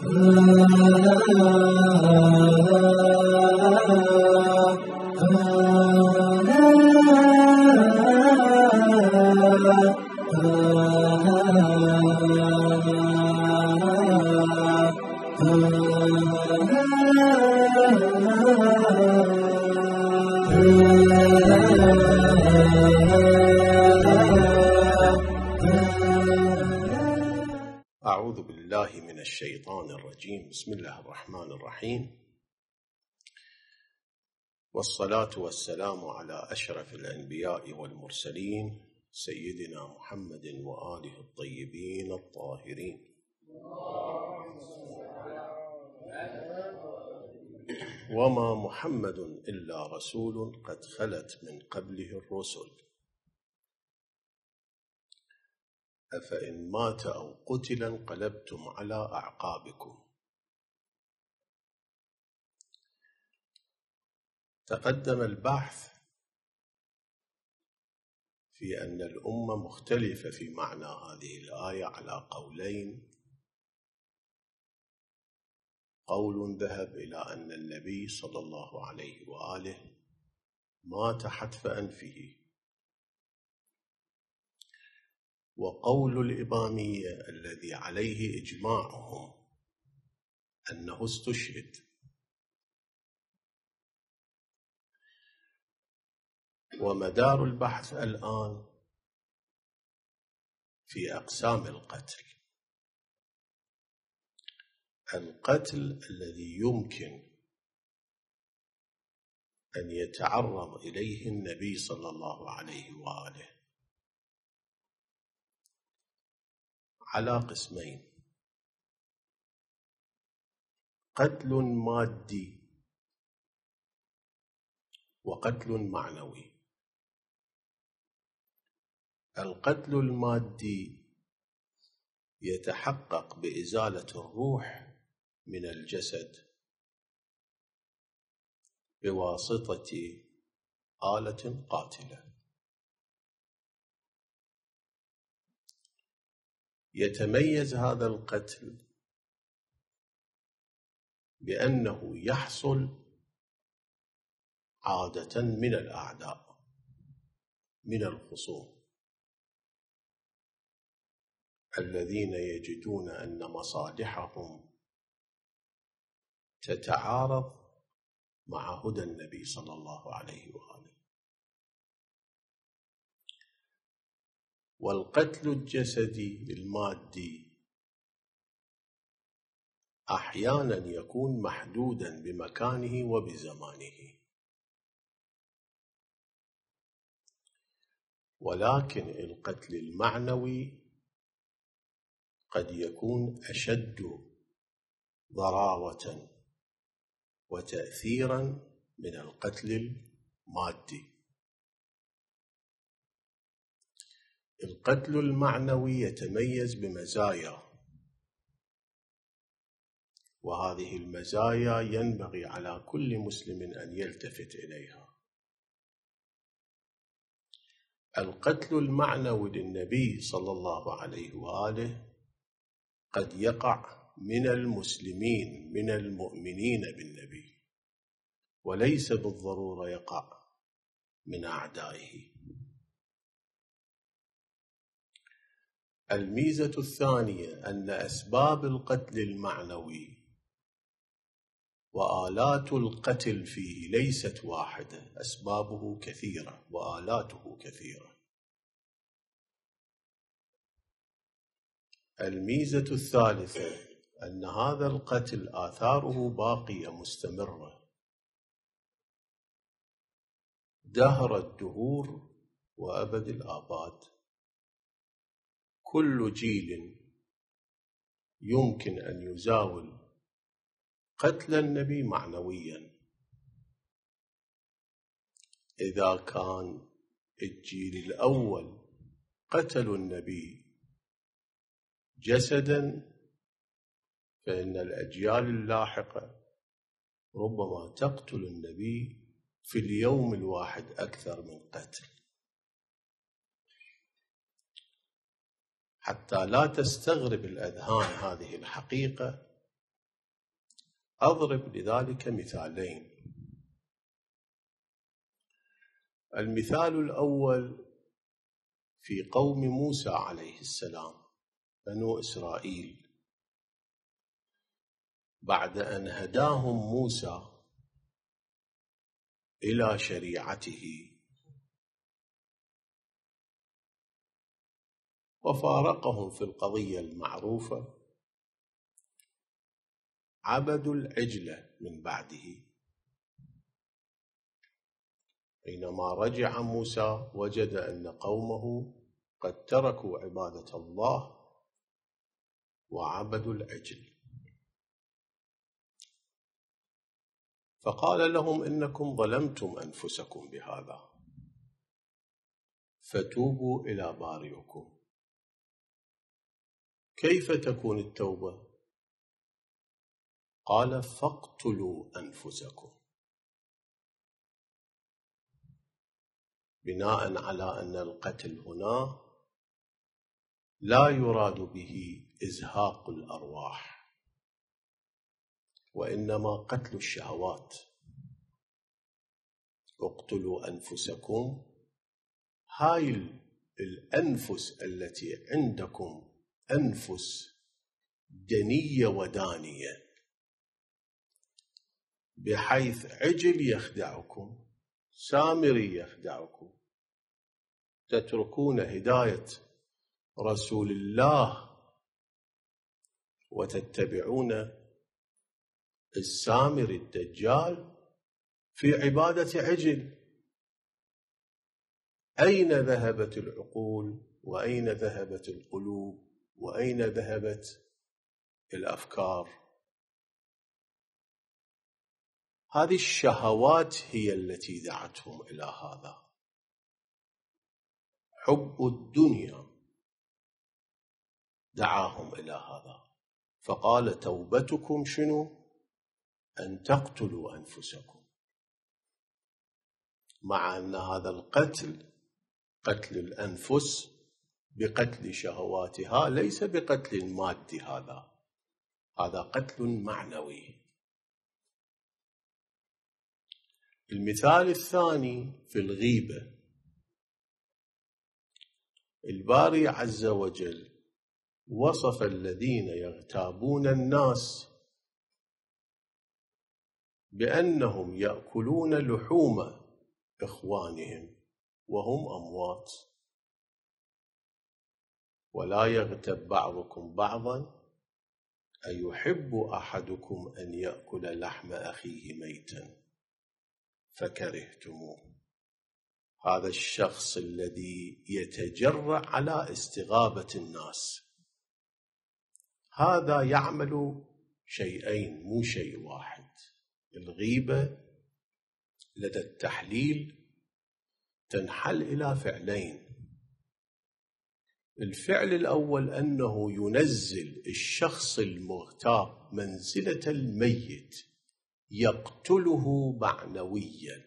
la la la la الشيطان الرجيم بسم الله الرحمن الرحيم والصلاة والسلام على أشرف الأنبياء والمرسلين سيدنا محمد وآله الطيبين الطاهرين وما محمد إلا رسول قد خلت من قبله الرسل أفإن مات أو قتل انقلبتم على أعقابكم تقدم البحث في أن الأمة مختلفة في معنى هذه الآية على قولين قول ذهب إلى أن النبي صلى الله عليه وآله مات حتف أنفه وقول الإمامية الذي عليه إجماعهم أنه استشهد ومدار البحث الآن في أقسام القتل القتل الذي يمكن أن يتعرض إليه النبي صلى الله عليه وآله على قسمين قتل مادي وقتل معنوي القتل المادي يتحقق بإزالة الروح من الجسد بواسطة آلة قاتله يتميز هذا القتل بأنه يحصل عادة من الأعداء من الخصوم الذين يجدون أن مصالحهم تتعارض مع هدى النبي صلى الله عليه وآله والقتل الجسدي المادي أحيانا يكون محدودا بمكانه وبزمانه ولكن القتل المعنوي قد يكون أشد ضراوة وتأثيرا من القتل المادي القتل المعنوي يتميز بمزايا وهذه المزايا ينبغي على كل مسلم أن يلتفت إليها القتل المعنوي للنبي صلى الله عليه وآله قد يقع من المسلمين من المؤمنين بالنبي وليس بالضرورة يقع من أعدائه الميزة الثانية أن أسباب القتل المعنوي وآلات القتل فيه ليست واحدة أسبابه كثيرة وآلاته كثيرة الميزة الثالثة أن هذا القتل آثاره باقية مستمرة دهر الدهور وأبد الآباد كل جيل يمكن أن يزاول قتل النبي معنويا إذا كان الجيل الأول قتلوا النبي جسدا فإن الأجيال اللاحقة ربما تقتل النبي في اليوم الواحد أكثر من قتل حتى لا تستغرب الأذهان هذه الحقيقة أضرب لذلك مثالين المثال الأول في قوم موسى عليه السلام بنو إسرائيل بعد أن هداهم موسى إلى شريعته وفارقهم في القضية المعروفة عبدوا العجلة من بعده حينما رجع موسى وجد أن قومه قد تركوا عبادة الله وعبدوا العجل فقال لهم إنكم ظلمتم أنفسكم بهذا فتوبوا إلى بارئكم كيف تكون التوبة؟ قال فاقتلوا أنفسكم بناء على أن القتل هنا لا يراد به إزهاق الأرواح وإنما قتل الشهوات اقتلوا أنفسكم هاي الأنفس التي عندكم أنفس دنية ودانية بحيث عجل يخدعكم سامري يخدعكم تتركون هداية رسول الله وتتبعون السامر الدجال في عبادة عجل أين ذهبت العقول وأين ذهبت القلوب واين ذهبت الافكار هذه الشهوات هي التي دعتهم الى هذا حب الدنيا دعاهم الى هذا فقال توبتكم شنو ان تقتلوا انفسكم مع ان هذا القتل قتل الانفس بقتل شهواتها ليس بقتل مادي هذا هذا قتل معنوي المثال الثاني في الغيبة الباري عز وجل وصف الذين يغتابون الناس بأنهم يأكلون لحوم إخوانهم وهم أموات ولا يغتب بعضكم بعضا أيحب أحدكم أن يأكل لحم أخيه ميتا فكرهتموه هذا الشخص الذي يتجرأ على استغابة الناس هذا يعمل شيئين مو شيء واحد الغيبة لدى التحليل تنحل إلى فعلين الفعل الأول أنه ينزل الشخص المغتاب منزلة الميت يقتله معنويا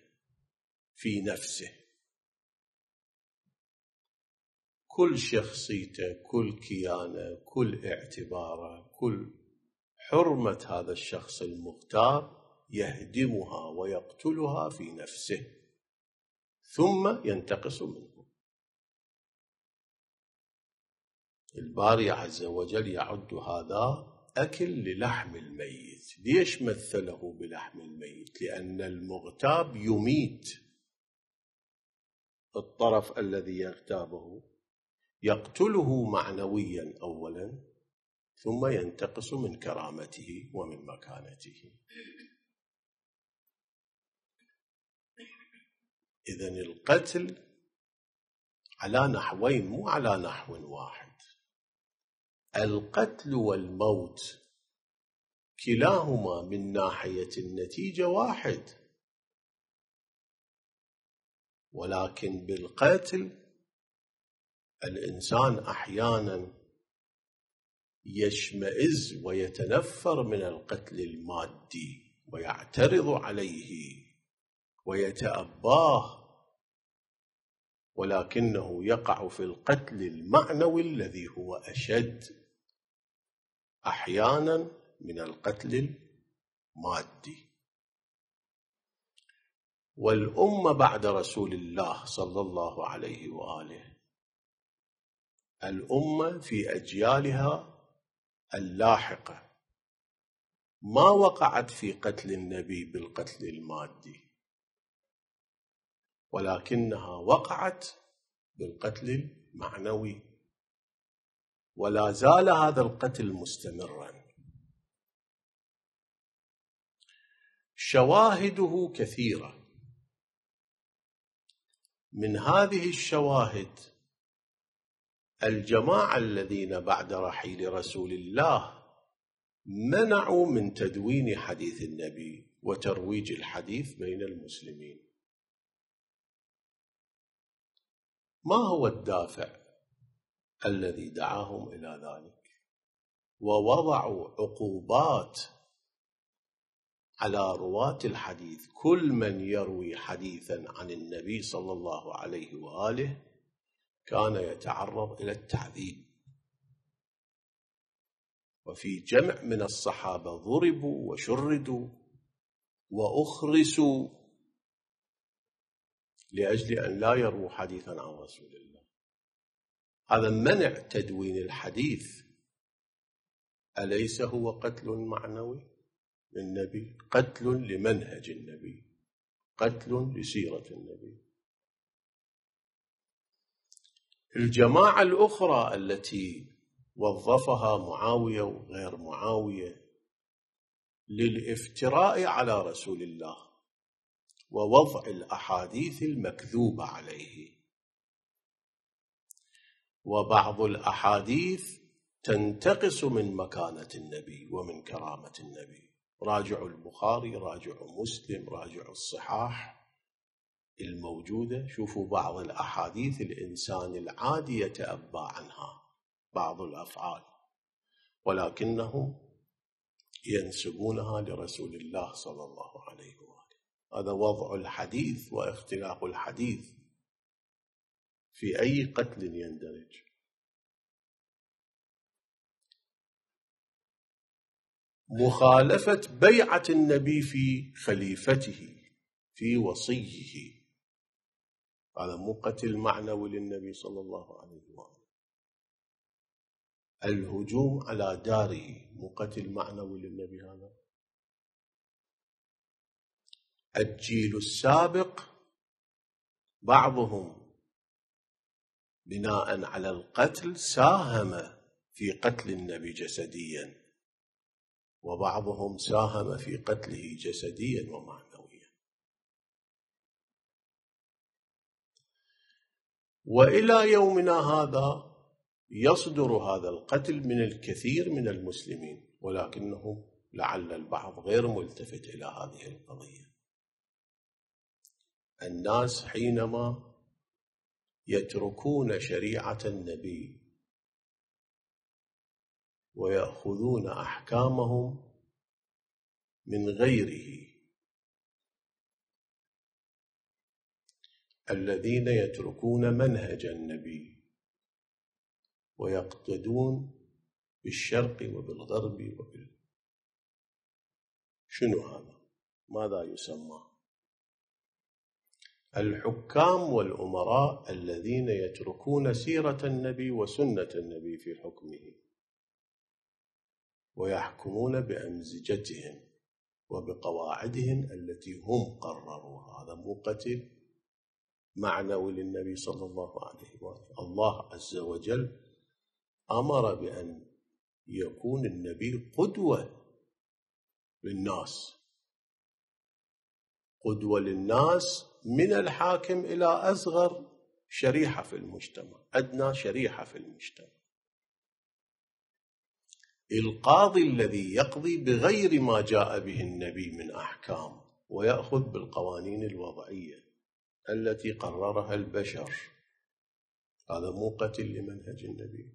في نفسه كل شخصيته كل كيانه كل اعتباره كل حرمة هذا الشخص المغتاب يهدمها ويقتلها في نفسه ثم ينتقص منه الباري عز وجل يعد هذا أكل للحم الميت ليش مثله بلحم الميت لأن المغتاب يميت الطرف الذي يغتابه يقتله معنويا أولا ثم ينتقص من كرامته ومن مكانته إذا القتل على نحوين مو على نحو واحد القتل والموت كلاهما من ناحية النتيجة واحد ولكن بالقتل الإنسان أحيانا يشمئز ويتنفر من القتل المادي ويعترض عليه ويتأباه ولكنه يقع في القتل المعنوي الذي هو أشد أحيانا من القتل المادي والأمة بعد رسول الله صلى الله عليه وآله الأمة في أجيالها اللاحقة ما وقعت في قتل النبي بالقتل المادي ولكنها وقعت بالقتل المعنوي ولا زال هذا القتل مستمرا شواهده كثيره من هذه الشواهد الجماعه الذين بعد رحيل رسول الله منعوا من تدوين حديث النبي وترويج الحديث بين المسلمين ما هو الدافع الذي دعاهم إلى ذلك ووضعوا عقوبات على رواة الحديث كل من يروي حديثا عن النبي صلى الله عليه وآله كان يتعرض إلى التعذيب وفي جمع من الصحابة ضربوا وشردوا وأخرسوا لأجل أن لا يروا حديثا عن رسول الله هذا منع تدوين الحديث أليس هو قتل معنوي للنبي قتل لمنهج النبي قتل لسيرة النبي الجماعة الأخرى التي وظفها معاوية وغير معاوية للافتراء على رسول الله ووضع الأحاديث المكذوبة عليه وبعض الأحاديث تنتقص من مكانة النبي ومن كرامة النبي راجع البخاري راجع مسلم راجع الصحاح الموجودة شوفوا بعض الأحاديث الإنسان العادي يتأبى عنها بعض الأفعال ولكنهم ينسبونها لرسول الله صلى الله عليه وآله هذا وضع الحديث واختلاق الحديث في أي قتل يندرج مخالفة بيعة النبي في خليفته في وصيه هذا مو قتل معنوي للنبي صلى الله عليه وآله الهجوم على داره مو قتل معنوي للنبي هذا الجيل السابق بعضهم بناء على القتل ساهم في قتل النبي جسديا وبعضهم ساهم في قتله جسديا ومعنويا والى يومنا هذا يصدر هذا القتل من الكثير من المسلمين ولكنه لعل البعض غير ملتفت الى هذه القضيه الناس حينما يتركون شريعة النبي ويأخذون أحكامهم من غيره الذين يتركون منهج النبي ويقتدون بالشرق وبالغرب وبال شنو هذا؟ ماذا يسمى؟ الحكام والأمراء الذين يتركون سيرة النبي وسنة النبي في حكمه ويحكمون بأمزجتهم وبقواعدهم التي هم قرروها هذا مو قتل معنوي للنبي صلى الله عليه وسلم الله عز وجل أمر بأن يكون النبي قدوة للناس قدوة للناس من الحاكم إلى أصغر شريحة في المجتمع أدنى شريحة في المجتمع القاضي الذي يقضي بغير ما جاء به النبي من أحكام ويأخذ بالقوانين الوضعية التي قررها البشر هذا مو قتل لمنهج النبي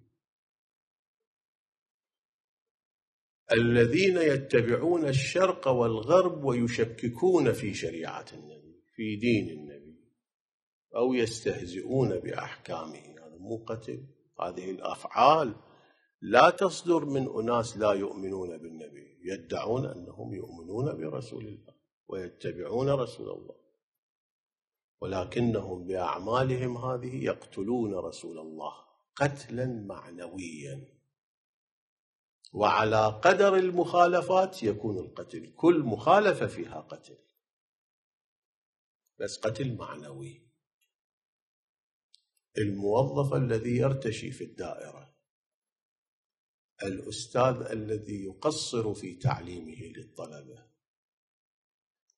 الذين يتبعون الشرق والغرب ويشككون في شريعة النبي في دين النبي أو يستهزئون بأحكامه هذا يعني مو قتل هذه الأفعال لا تصدر من أناس لا يؤمنون بالنبي يدعون أنهم يؤمنون برسول الله ويتبعون رسول الله ولكنهم بأعمالهم هذه يقتلون رسول الله قتلا معنويا وعلى قدر المخالفات يكون القتل كل مخالفة فيها قتل بس قتل معنوي الموظف الذي يرتشي في الدائرة الأستاذ الذي يقصر في تعليمه للطلبة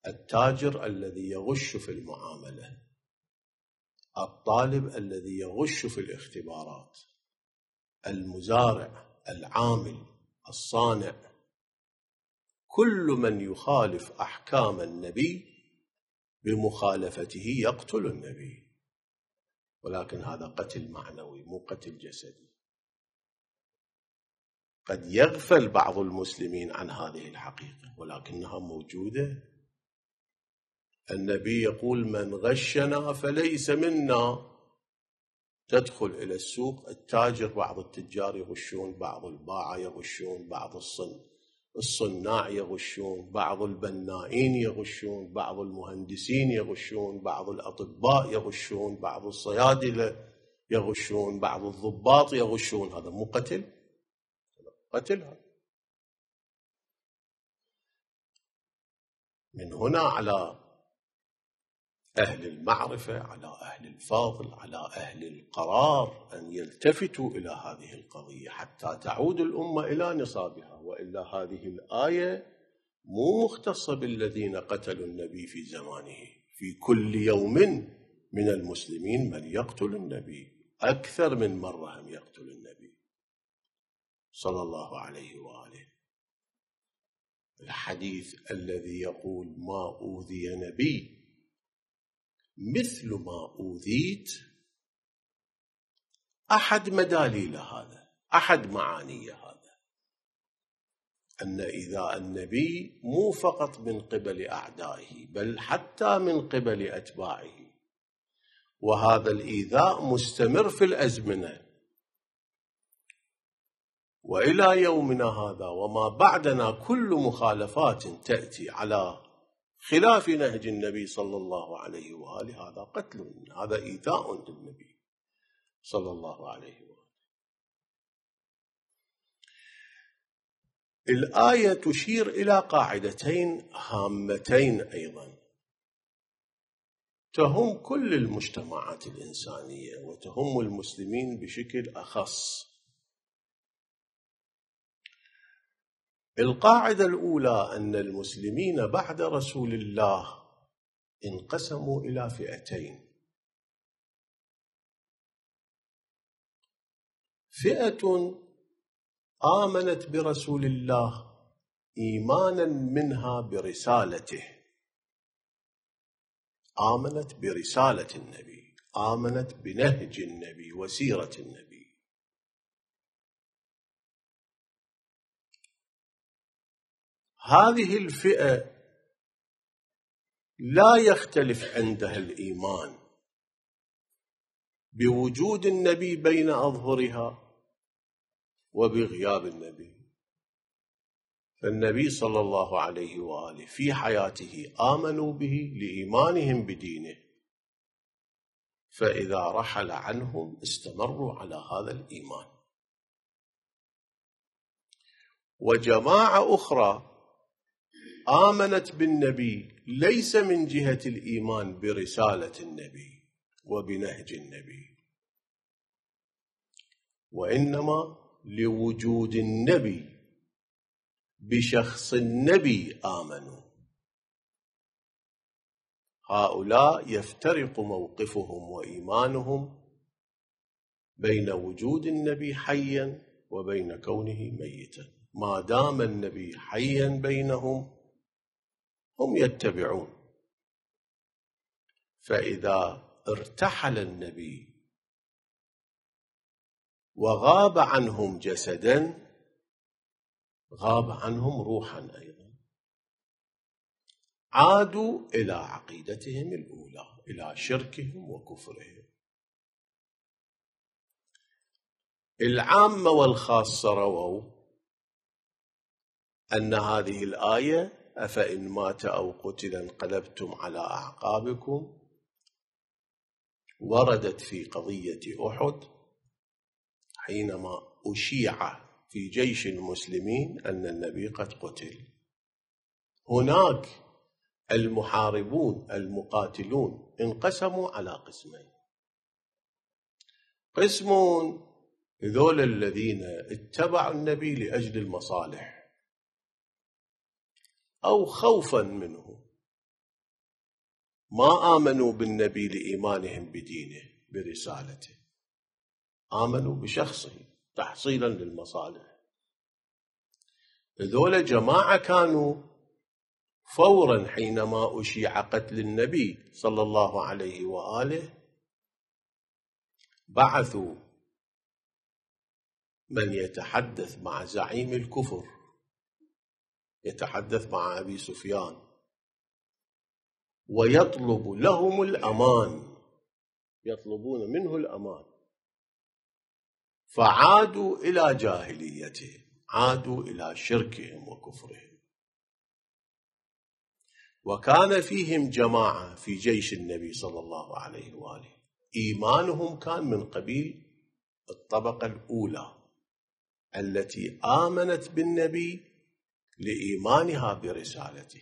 التاجر الذي يغش في المعاملة الطالب الذي يغش في الاختبارات المزارع العامل الصانع كل من يخالف أحكام النبي بمخالفته يقتل النبي ولكن هذا قتل معنوي مو قتل جسدي قد يغفل بعض المسلمين عن هذه الحقيقة ولكنها موجودة النبي يقول من غشنا فليس منا تدخل إلى السوق التاجر بعض التجار يغشون بعض الباعة يغشون بعض الصنف الصناع يغشون بعض البنائين يغشون بعض المهندسين يغشون بعض الأطباء يغشون بعض الصيادلة يغشون بعض الضباط يغشون هذا مو قتل قتل من هنا على أهل المعرفة على أهل الفاضل على أهل القرار أن يلتفتوا إلى هذه القضية حتى تعود الأمة إلى نصابها وإلا هذه الآية مو مختصة بالذين قتلوا النبي في زمانه في كل يوم من المسلمين من يقتل النبي أكثر من مرة هم يقتل النبي صلى الله عليه وآله الحديث الذي يقول ما أوذي نبي مثل ما أوذيت أحد مداليل هذا أحد معاني هذا أن إذا النبي مو فقط من قبل أعدائه بل حتى من قبل أتباعه وهذا الإيذاء مستمر في الأزمنة وإلى يومنا هذا وما بعدنا كل مخالفات تأتي على خلاف نهج النبي صلى الله عليه وآله هذا قتل هذا إيذاء للنبي صلى الله عليه وآله الآية تشير إلى قاعدتين هامتين أيضا تهم كل المجتمعات الإنسانية وتهم المسلمين بشكل أخص القاعدة الأولى أن المسلمين بعد رسول الله انقسموا إلى فئتين فئة آمنت برسول الله إيمانا منها برسالته آمنت برسالة النبي آمنت بنهج النبي وسيرة النبي هذه الفئه لا يختلف عندها الايمان بوجود النبي بين اظهرها وبغياب النبي فالنبي صلى الله عليه واله في حياته امنوا به لايمانهم بدينه فاذا رحل عنهم استمروا على هذا الايمان وجماعه اخرى آمنت بالنبي ليس من جهة الإيمان برسالة النبي وبنهج النبي وإنما لوجود النبي بشخص النبي آمنوا هؤلاء يفترق موقفهم وإيمانهم بين وجود النبي حيا وبين كونه ميتا ما دام النبي حيا بينهم هم يتبعون فإذا ارتحل النبي وغاب عنهم جسدا غاب عنهم روحا أيضا عادوا إلى عقيدتهم الأولى إلى شركهم وكفرهم العامة والخاصة رووا أن هذه الآية أفإن مات أو قتل انقلبتم على أعقابكم وردت في قضية أحد حينما أشيع في جيش المسلمين أن النبي قد قتل هناك المحاربون المقاتلون انقسموا على قسمين قسم ذول الذين اتبعوا النبي لأجل المصالح أو خوفا منه ما آمنوا بالنبي لإيمانهم بدينه برسالته آمنوا بشخصه تحصيلا للمصالح ذول جماعة كانوا فورا حينما أشيع قتل النبي صلى الله عليه وآله بعثوا من يتحدث مع زعيم الكفر يتحدث مع أبي سفيان ويطلب لهم الأمان يطلبون منه الأمان فعادوا إلى جاهليتهم عادوا إلى شركهم وكفرهم وكان فيهم جماعة في جيش النبي صلى الله عليه وآله إيمانهم كان من قبيل الطبقة الأولى التي آمنت بالنبي لإيمانها برسالته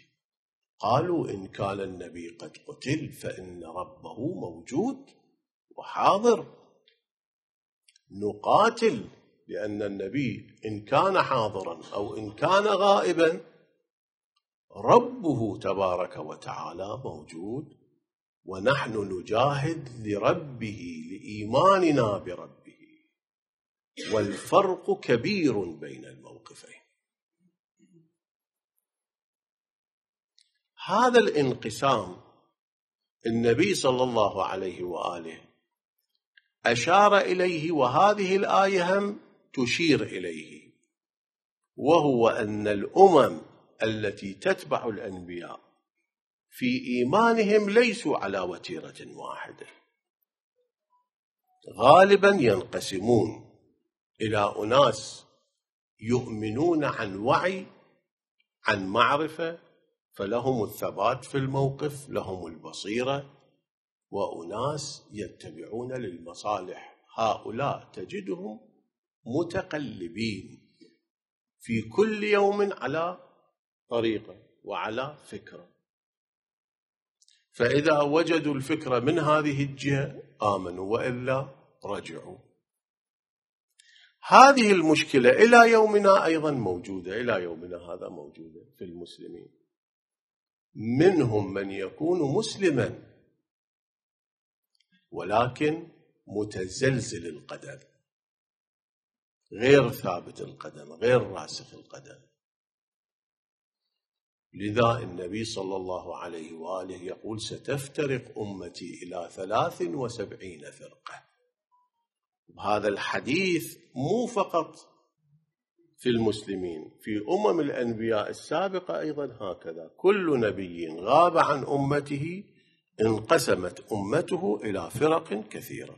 قالوا إن كان النبي قد قتل فإن ربه موجود وحاضر نقاتل لأن النبي إن كان حاضرا أو إن كان غائبا ربه تبارك وتعالى موجود ونحن نجاهد لربه لإيماننا بربه والفرق كبير بين الموقفين هذا الانقسام النبي صلى الله عليه واله اشار اليه وهذه الايه هم تشير اليه وهو ان الامم التي تتبع الانبياء في ايمانهم ليسوا على وتيره واحده غالبا ينقسمون الى اناس يؤمنون عن وعي عن معرفه فلهم الثبات في الموقف لهم البصيرة وأناس يتبعون للمصالح هؤلاء تجدهم متقلبين في كل يوم على طريقة وعلى فكرة فإذا وجدوا الفكرة من هذه الجهة آمنوا وإلا رجعوا هذه المشكلة إلى يومنا أيضا موجودة إلى يومنا هذا موجودة في المسلمين منهم من يكون مسلما ولكن متزلزل القدم غير ثابت القدم غير راسخ القدم لذا النبي صلى الله عليه وآله يقول ستفترق أمتي إلى ثلاث وسبعين فرقة وهذا الحديث مو فقط في المسلمين في أمم الأنبياء السابقة أيضا هكذا كل نبي غاب عن أمته انقسمت أمته إلى فرق كثيرة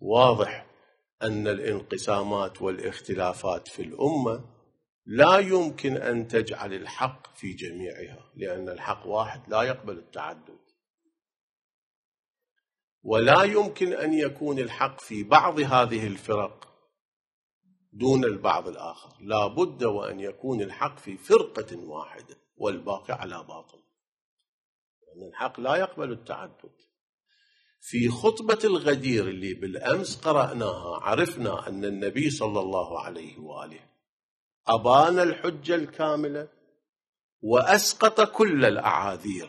واضح أن الانقسامات والاختلافات في الأمة لا يمكن أن تجعل الحق في جميعها لأن الحق واحد لا يقبل التعدد ولا يمكن أن يكون الحق في بعض هذه الفرق دون البعض الآخر لا بد وأن يكون الحق في فرقة واحدة والباقي على باطل لأن الحق لا يقبل التعدد في خطبة الغدير اللي بالأمس قرأناها عرفنا أن النبي صلى الله عليه وآله أبان الحجة الكاملة وأسقط كل الأعاذير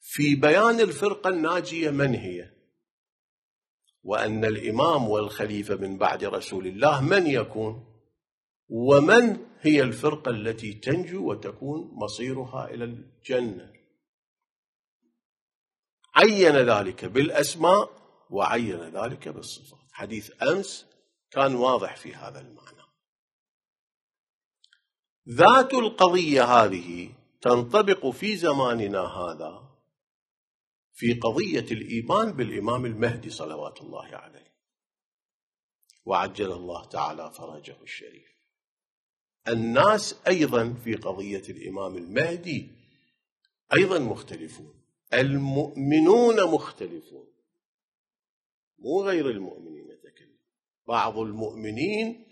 في بيان الفرقة الناجية من هي وأن الإمام والخليفة من بعد رسول الله من يكون ومن هي الفرقة التي تنجو وتكون مصيرها إلى الجنة عين ذلك بالأسماء وعين ذلك بالصفات حديث أمس كان واضح في هذا المعنى ذات القضية هذه تنطبق في زماننا هذا في قضية الإيمان بالإمام المهدي صلوات الله عليه وعجل الله تعالى فرجه الشريف الناس أيضا في قضية الإمام المهدي أيضا مختلفون المؤمنون مختلفون مو غير المؤمنين نتكلم بعض المؤمنين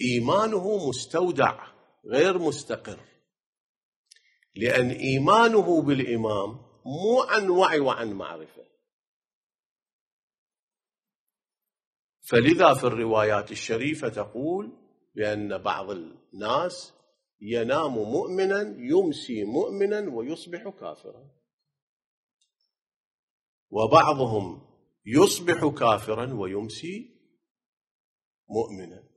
إيمانه مستودع غير مستقر لأن إيمانه بالإمام مو عن وعي وعن معرفة فلذا في الروايات الشريفة تقول بأن بعض الناس ينام مؤمنا يمسي مؤمنا ويصبح كافرا وبعضهم يصبح كافرا ويمسي مؤمنا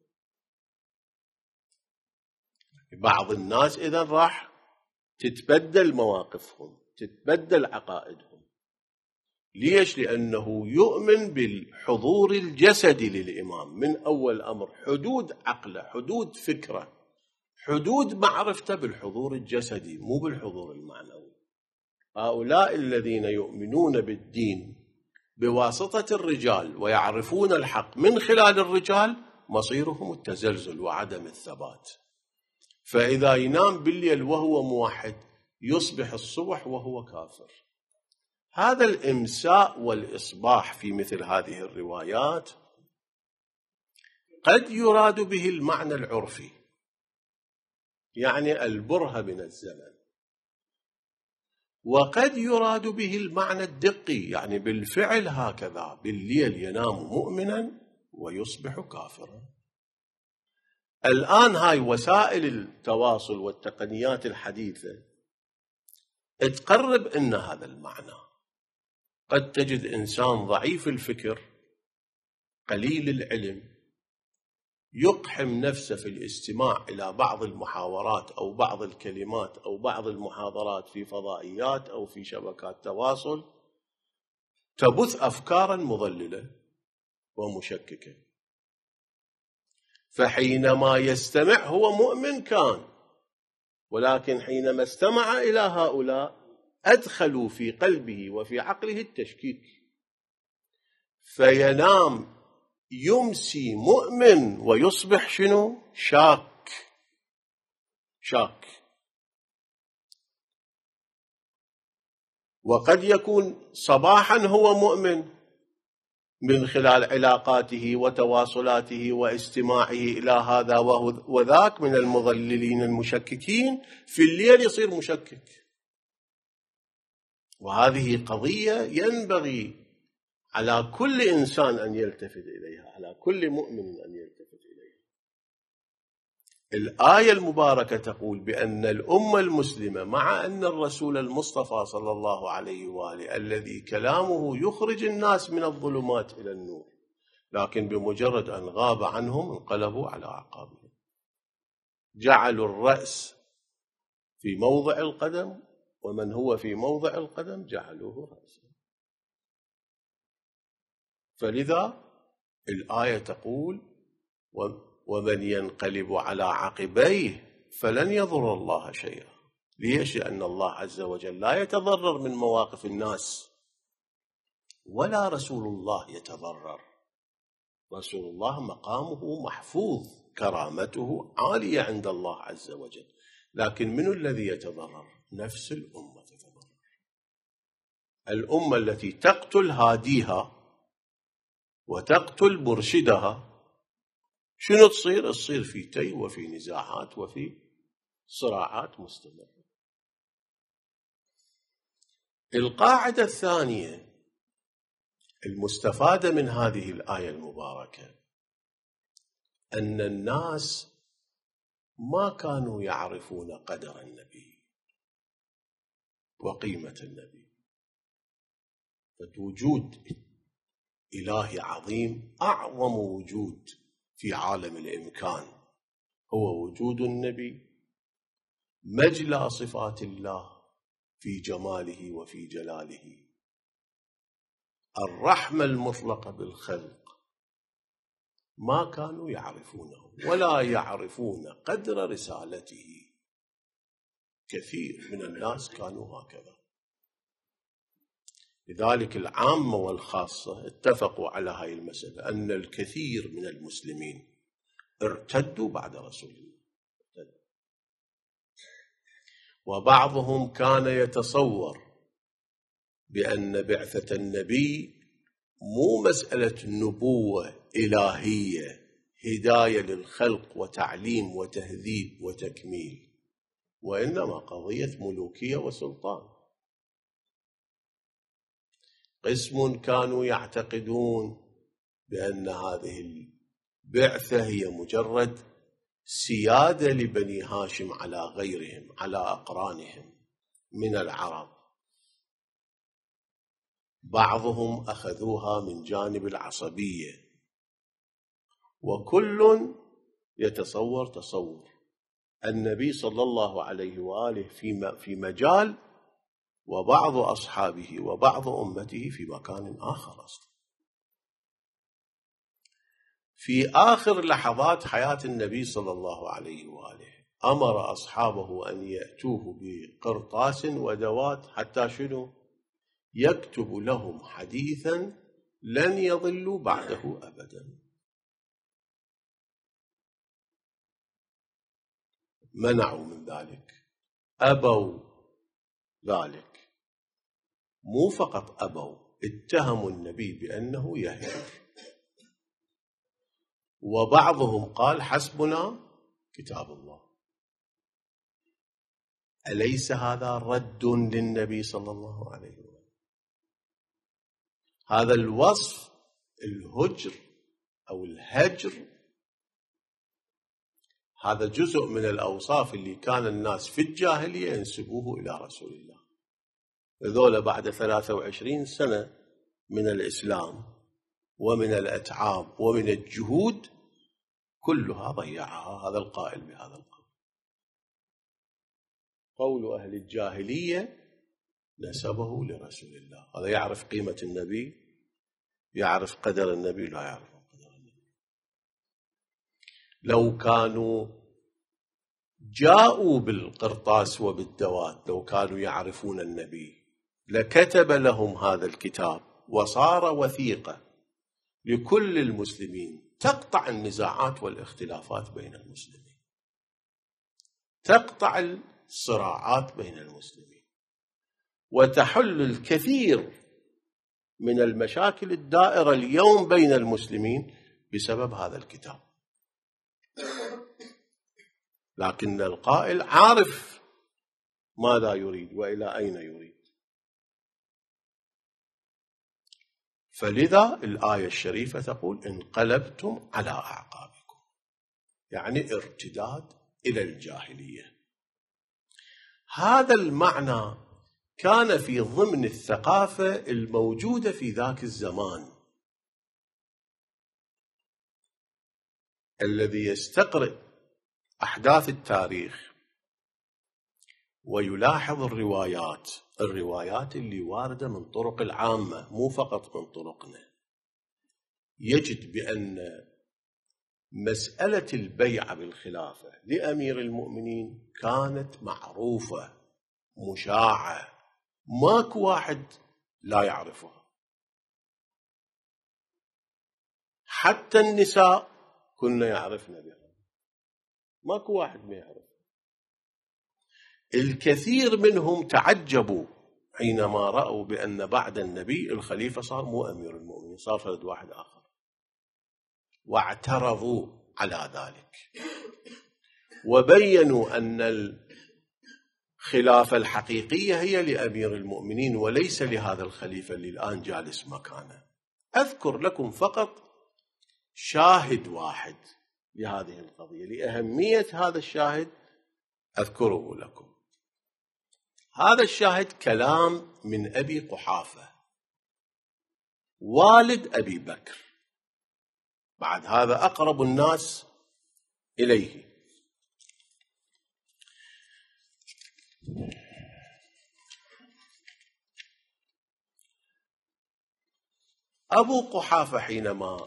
بعض الناس إذا راح تتبدل مواقفهم تتبدل عقائدهم ليش لأنه يؤمن بالحضور الجسدي للإمام من أول أمر حدود عقله حدود فكره حدود معرفته بالحضور الجسدي مو بالحضور المعنوي هؤلاء الذين يؤمنون بالدين بواسطة الرجال ويعرفون الحق من خلال الرجال مصيرهم التزلزل وعدم الثبات فإذا ينام بالليل وهو موحد يصبح الصبح وهو كافر هذا الامساء والاصباح في مثل هذه الروايات قد يراد به المعنى العرفي يعني البرهه من الزمن وقد يراد به المعنى الدقي يعني بالفعل هكذا بالليل ينام مؤمنا ويصبح كافرا الان هاي وسائل التواصل والتقنيات الحديثه تقرب ان هذا المعنى قد تجد انسان ضعيف الفكر قليل العلم يقحم نفسه في الاستماع الى بعض المحاورات او بعض الكلمات او بعض المحاضرات في فضائيات او في شبكات تواصل تبث افكارا مضلله ومشككه فحينما يستمع هو مؤمن كان ولكن حينما استمع إلى هؤلاء أدخلوا في قلبه وفي عقله التشكيك فينام يمسي مؤمن ويصبح شنو شاك شاك وقد يكون صباحا هو مؤمن من خلال علاقاته وتواصلاته واستماعه إلى هذا وذاك من المضللين المشككين في الليل يصير مشكك وهذه قضية ينبغي على كل إنسان أن يلتفت إليها على كل مؤمن أن يلتفت الآية المباركة تقول بأن الأمة المسلمة مع أن الرسول المصطفى صلى الله عليه وآله الذي كلامه يخرج الناس من الظلمات إلى النور لكن بمجرد أن غاب عنهم انقلبوا على أعقابهم جعلوا الرأس في موضع القدم ومن هو في موضع القدم جعلوه رأسا فلذا الآية تقول ومن ينقلب على عقبيه فلن يضر الله شيئا ليش لأن الله عز وجل لا يتضرر من مواقف الناس ولا رسول الله يتضرر رسول الله مقامه محفوظ كرامته عالية عند الله عز وجل لكن من الذي يتضرر نفس الأمة تتضرر الأمة التي تقتل هاديها وتقتل مرشدها شنو تصير؟ تصير في تي وفي نزاعات وفي صراعات مستمرة القاعدة الثانية المستفادة من هذه الآية المباركة أن الناس ما كانوا يعرفون قدر النبي وقيمة النبي وجود إلهي عظيم أعظم وجود في عالم الإمكان هو وجود النبي مجلى صفات الله في جماله وفي جلاله الرحمة المطلقة بالخلق ما كانوا يعرفونه ولا يعرفون قدر رسالته كثير من الناس كانوا هكذا لذلك العامة والخاصة اتفقوا على هاي المسألة أن الكثير من المسلمين ارتدوا بعد رسول الله وبعضهم كان يتصور بأن بعثة النبي مو مسألة نبوة إلهية هداية للخلق وتعليم وتهذيب وتكميل وإنما قضية ملوكية وسلطان قسم كانوا يعتقدون بأن هذه البعثة هي مجرد سيادة لبني هاشم على غيرهم على أقرانهم من العرب بعضهم أخذوها من جانب العصبية وكل يتصور تصور النبي صلى الله عليه وآله في مجال وبعض أصحابه وبعض أمته في مكان آخر أصلا في آخر لحظات حياة النبي صلى الله عليه وآله أمر أصحابه أن يأتوه بقرطاس ودوات حتى شنو يكتب لهم حديثا لن يضلوا بعده أبدا منعوا من ذلك أبوا ذلك مو فقط أبوا اتهموا النبي بأنه يهجر وبعضهم قال حسبنا كتاب الله أليس هذا رد للنبي صلى الله عليه وسلم هذا الوصف الهجر أو الهجر هذا جزء من الأوصاف اللي كان الناس في الجاهلية ينسبوه إلى رسول الله ذولا بعد 23 سنة من الإسلام ومن الأتعاب ومن الجهود كلها ضيعها هذا القائل بهذا القول قول أهل الجاهلية نسبه لرسول الله هذا يعرف قيمة النبي يعرف قدر النبي لا يعرف قدر النبي لو كانوا جاءوا بالقرطاس وبالدوات لو كانوا يعرفون النبي لكتب لهم هذا الكتاب وصار وثيقة لكل المسلمين تقطع النزاعات والاختلافات بين المسلمين تقطع الصراعات بين المسلمين وتحل الكثير من المشاكل الدائرة اليوم بين المسلمين بسبب هذا الكتاب لكن القائل عارف ماذا يريد وإلى أين يريد فلذا الآية الشريفة تقول انقلبتم على أعقابكم يعني ارتداد إلى الجاهلية هذا المعنى كان في ضمن الثقافة الموجودة في ذاك الزمان الذي يستقرئ أحداث التاريخ ويلاحظ الروايات الروايات اللي واردة من طرق العامة مو فقط من طرقنا يجد بأن مسألة البيعة بالخلافة لأمير المؤمنين كانت معروفة مشاعة ماكو واحد لا يعرفها حتى النساء كنا يعرفن بها ماكو واحد ما يعرف الكثير منهم تعجبوا حينما رأوا بأن بعد النبي الخليفة صار مو أمير المؤمنين صار فرد واحد آخر واعترضوا على ذلك وبينوا أن الخلافة الحقيقية هي لأمير المؤمنين وليس لهذا الخليفة اللي الآن جالس مكانه أذكر لكم فقط شاهد واحد لهذه القضية لأهمية هذا الشاهد أذكره لكم هذا الشاهد كلام من أبي قحافة والد أبي بكر بعد هذا أقرب الناس إليه أبو قحافة حينما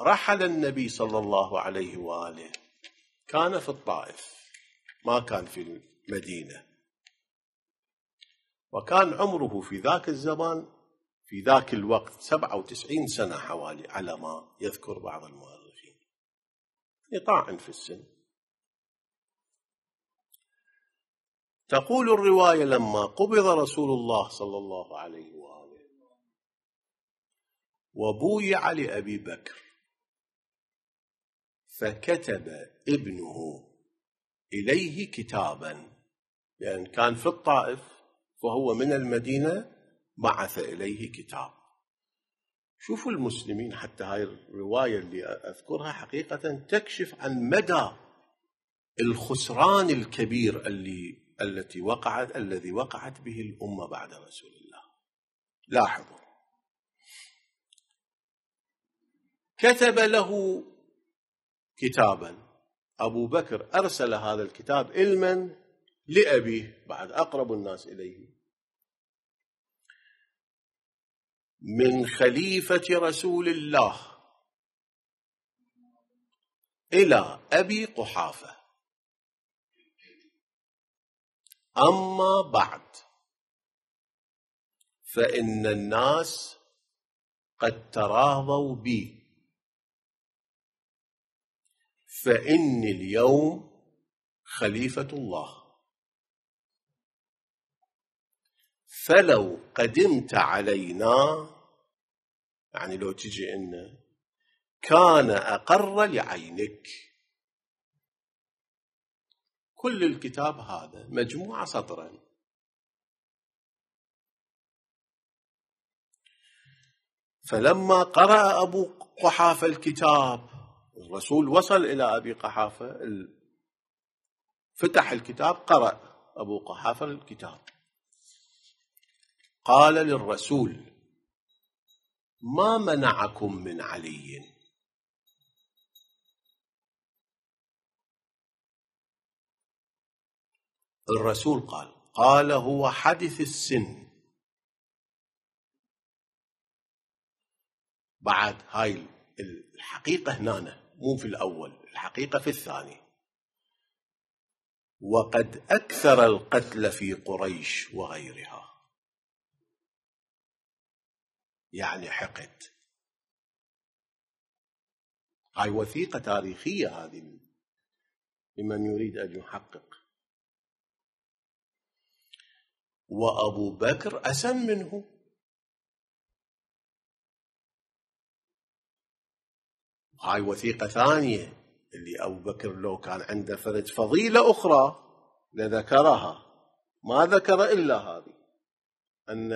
رحل النبي صلى الله عليه وآله كان في الطائف ما كان في المدينة وكان عمره في ذاك الزمان في ذاك الوقت 97 سنة حوالي على ما يذكر بعض المؤرخين يطاعن في السن تقول الرواية لما قبض رسول الله صلى الله عليه وآله وبويع لأبي بكر فكتب ابنه إليه كتابا لأن يعني كان في الطائف وهو من المدينة بعث إليه كتاب شوفوا المسلمين حتى هاي الرواية اللي أذكرها حقيقة تكشف عن مدى الخسران الكبير اللي التي وقعت الذي وقعت به الأمة بعد رسول الله لاحظوا كتب له كتابا أبو بكر أرسل هذا الكتاب إلمن لأبيه بعد أقرب الناس إليه من خليفة رسول الله إلى أبي قحافة أما بعد فإن الناس قد تراضوا بي فإني اليوم خليفة الله فلو قدمت علينا يعني لو تجي إن كان أقر لعينك كل الكتاب هذا مجموعة سطرا فلما قرأ أبو قحافة الكتاب الرسول وصل إلى أبي قحافة فتح الكتاب قرأ أبو قحافة الكتاب قال للرسول ما منعكم من علي الرسول قال قال هو حدث السن بعد هاي الحقيقة هنا مو في الأول الحقيقة في الثاني وقد أكثر القتل في قريش وغيرها يعني حقد هاي وثيقة تاريخية هذه لمن يريد أن يحقق وأبو بكر أسم منه هاي وثيقة ثانية اللي أبو بكر لو كان عنده فرد فضيلة أخرى لذكرها ما ذكر إلا هذه أن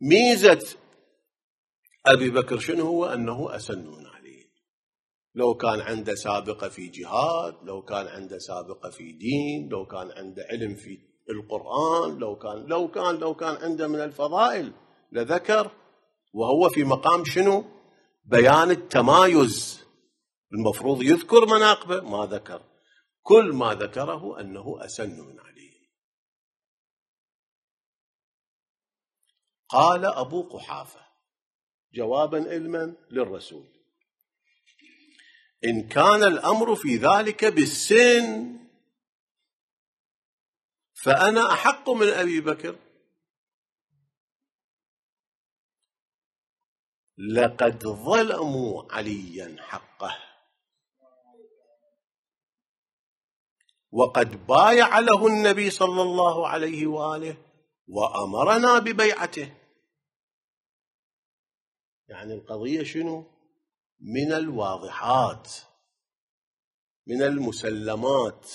ميزة أبي بكر شنو هو أنه أسن من علي لو كان عنده سابقة في جهاد لو كان عنده سابقة في دين لو كان عنده علم في القرآن لو كان لو كان لو كان عنده من الفضائل لذكر وهو في مقام شنو بيان التمايز المفروض يذكر مناقبه ما ذكر كل ما ذكره أنه أسن من علي قال أبو قحافة جوابا علما للرسول إن كان الأمر في ذلك بالسن فأنا أحق من أبي بكر لقد ظلموا عليا حقه وقد بايع له النبي صلى الله عليه واله وامرنا ببيعته يعني القضية شنو من الواضحات من المسلمات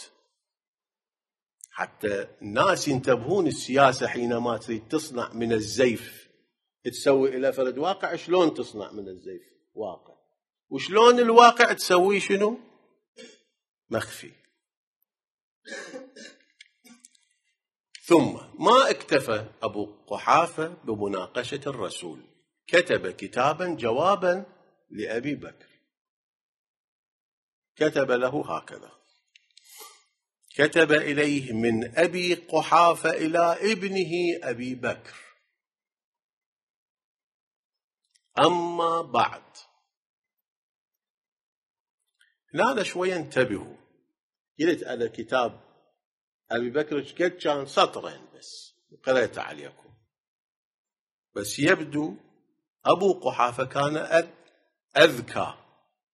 حتى الناس ينتبهون السياسة حينما تريد تصنع من الزيف تسوي إلى فرد واقع شلون تصنع من الزيف واقع وشلون الواقع تسويه شنو مخفي ثم ما اكتفى أبو قحافة بمناقشة الرسول كتب كتابا جوابا لأبي بكر كتب له هكذا كتب إليه من أبي قحافة إلى ابنه أبي بكر أما بعد لا لا شوية انتبهوا قلت على كتاب أبي بكر قد كان سطرين بس قريته عليكم بس يبدو أبو قحافة كان أذكى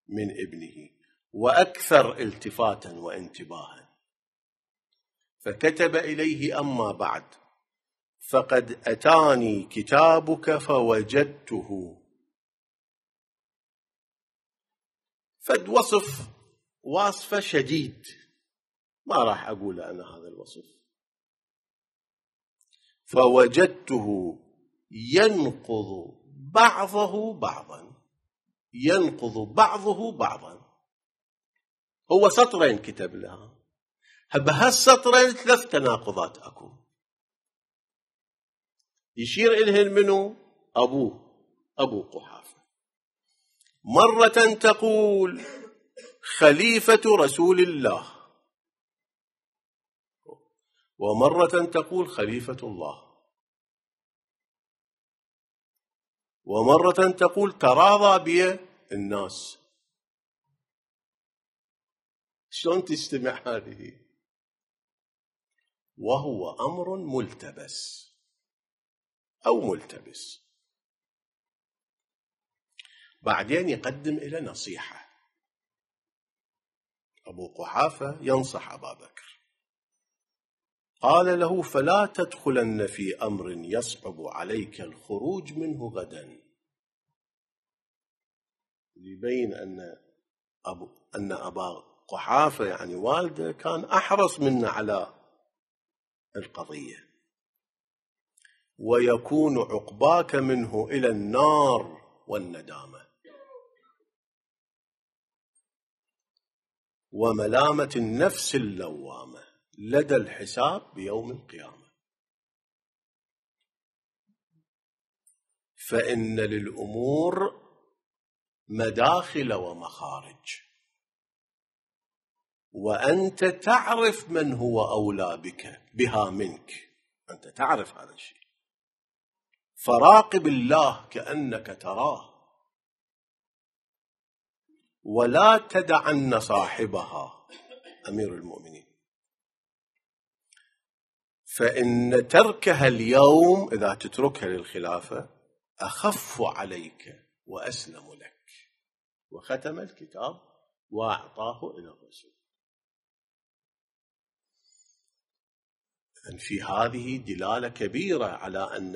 من ابنه وأكثر التفاتا وانتباها فكتب إليه أما بعد فقد أتاني كتابك فوجدته فد وصف واصفة شديد ما راح أقول أنا هذا الوصف فوجدته ينقض بعضه بعضا ينقض بعضه بعضا هو سطرين كتب لها بهالسطرين ثلاث تناقضات اكو يشير إلهن منو أبوه أبو قحافة مرة تقول خليفة رسول الله ومرة تقول خليفة الله ومرة تقول تراضى بي الناس شلون تجتمع هذه وهو أمر ملتبس أو ملتبس بعدين يقدم إلى نصيحة أبو قحافة ينصح أبا بكر قال له فلا تدخلن في امر يصعب عليك الخروج منه غدا يبين ان أبو ان ابا قحافه يعني والده كان احرص منا على القضيه ويكون عقباك منه الى النار والندامه وملامه النفس اللوامه لدى الحساب بيوم القيامة فإن للأمور مداخل ومخارج وأنت تعرف من هو أولى بك بها منك أنت تعرف هذا الشيء فراقب الله كأنك تراه ولا تدعن صاحبها أمير المؤمنين فإن تركها اليوم إذا تتركها للخلافة أخف عليك وأسلم لك وختم الكتاب وأعطاه إلى الرسول في هذه دلالة كبيرة على أن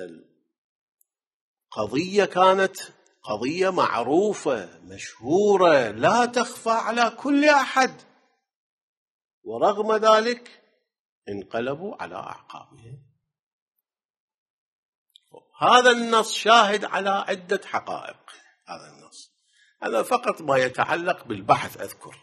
القضية كانت قضية معروفة مشهورة لا تخفى على كل أحد ورغم ذلك انقلبوا على أعقابهم هذا النص شاهد على عدة حقائق هذا النص هذا فقط ما يتعلق بالبحث أذكر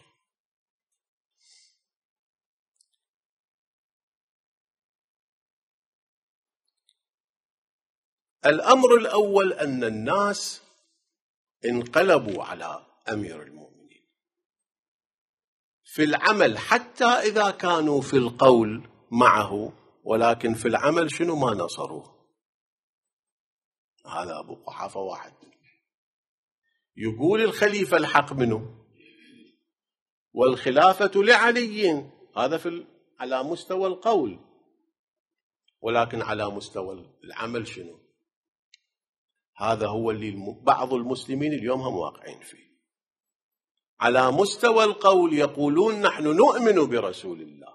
الأمر الأول أن الناس انقلبوا على أمير المؤمنين في العمل حتى إذا كانوا في القول معه ولكن في العمل شنو ما نصروه هذا أبو قحافة واحد يقول الخليفة الحق منه والخلافة لعلي هذا في على مستوى القول ولكن على مستوى العمل شنو هذا هو اللي بعض المسلمين اليوم هم واقعين فيه على مستوى القول يقولون نحن نؤمن برسول الله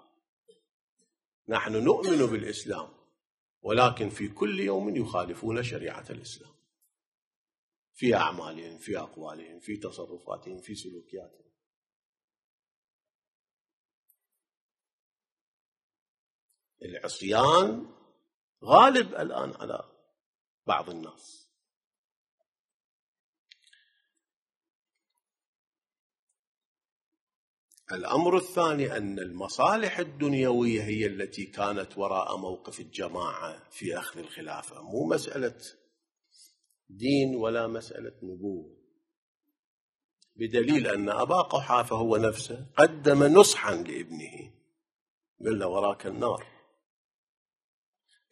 نحن نؤمن بالإسلام ولكن في كل يوم يخالفون شريعة الإسلام في أعمالهم في أقوالهم في تصرفاتهم في سلوكياتهم العصيان غالب الآن على بعض الناس الأمر الثاني أن المصالح الدنيوية هي التي كانت وراء موقف الجماعة في أخذ الخلافة مو مسألة دين ولا مسألة نبوة بدليل أن أبا قحافة هو نفسه قدم نصحا لابنه قال له وراك النار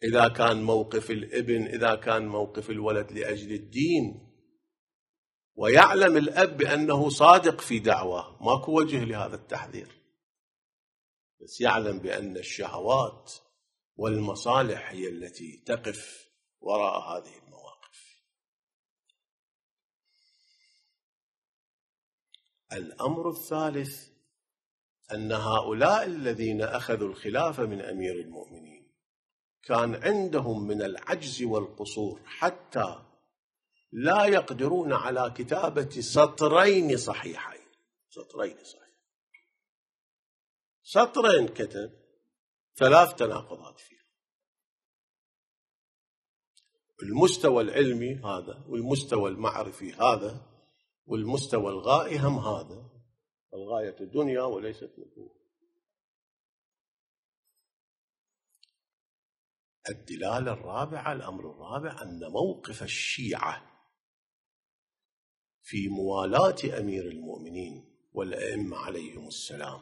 إذا كان موقف الابن إذا كان موقف الولد لأجل الدين ويعلم الأب بأنه صادق في دعواه ماكو وجه لهذا التحذير بس يعلم بأن الشهوات والمصالح هي التي تقف وراء هذه المواقف الأمر الثالث أن هؤلاء الذين أخذوا الخلافة من أمير المؤمنين كان عندهم من العجز والقصور حتى لا يقدرون على كتابة سطرين صحيحين سطرين صحيحين سطرين كتب ثلاث تناقضات فيه المستوى العلمي هذا والمستوى المعرفي هذا والمستوى الغائي هم هذا الغاية الدنيا وليست الدنيا الدلالة الرابعة الأمر الرابع أن موقف الشيعة في موالاة أمير المؤمنين والأئمة عليهم السلام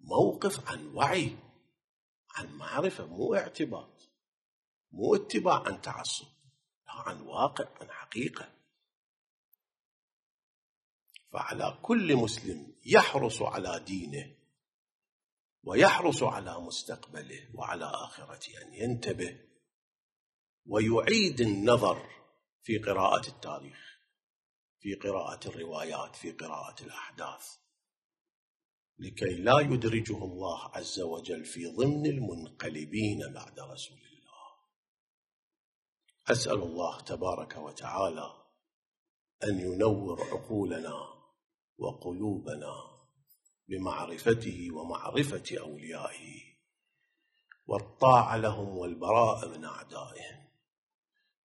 موقف عن وعي عن معرفة مو اعتباط مو اتباع عن تعصب لا عن واقع عن حقيقة فعلى كل مسلم يحرص على دينه ويحرص على مستقبله وعلى آخرته أن ينتبه ويعيد النظر في قراءة التاريخ في قراءة الروايات في قراءة الأحداث لكي لا يدرجه الله عز وجل في ضمن المنقلبين بعد رسول الله أسأل الله تبارك وتعالى أن ينور عقولنا وقلوبنا بمعرفته ومعرفة أوليائه والطاعة لهم والبراء من أعدائهم